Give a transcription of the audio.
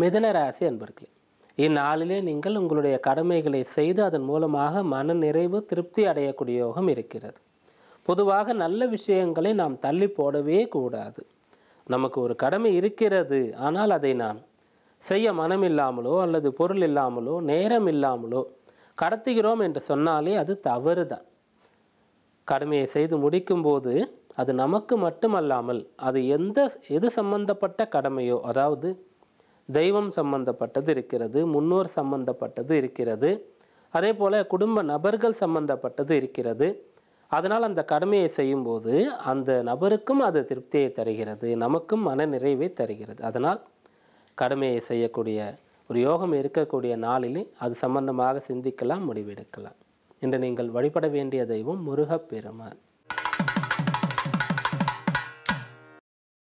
மிதனராசி ராசி அன்பர்களே இந்நாளிலே நீங்கள் உங்களுடைய கடமைகளை செய்து அதன் மூலமாக மன நிறைவு திருப்தி அடையக்கூடிய யோகம் இருக்கிறது பொதுவாக நல்ல விஷயங்களை நாம் தள்ளி போடவே கூடாது நமக்கு ஒரு கடமை இருக்கிறது ஆனால் அதை நாம் செய்ய மனம் இல்லாமலோ அல்லது பொருள் இல்லாமலோ நேரம் இல்லாமலோ கடத்துகிறோம் என்று சொன்னாலே அது தவறு தான் கடமையை செய்து முடிக்கும்போது அது நமக்கு மட்டுமல்லாமல் அது எந்த எது சம்பந்தப்பட்ட கடமையோ அதாவது தெய்வம் சம்பந்தப்பட்டது இருக்கிறது முன்னோர் சம்பந்தப்பட்டது இருக்கிறது அதே போல் குடும்ப நபர்கள் சம்பந்தப்பட்டது இருக்கிறது அதனால் அந்த கடமையை செய்யும்போது அந்த நபருக்கும் அது திருப்தியை தருகிறது நமக்கும் மன நிறைவை தருகிறது அதனால் கடமையை செய்யக்கூடிய ஒரு யோகம் இருக்கக்கூடிய நாளிலே அது சம்பந்தமாக சிந்திக்கலாம் முடிவெடுக்கலாம் என்று நீங்கள் வழிபட வேண்டிய தெய்வம் முருகப்பெருமான்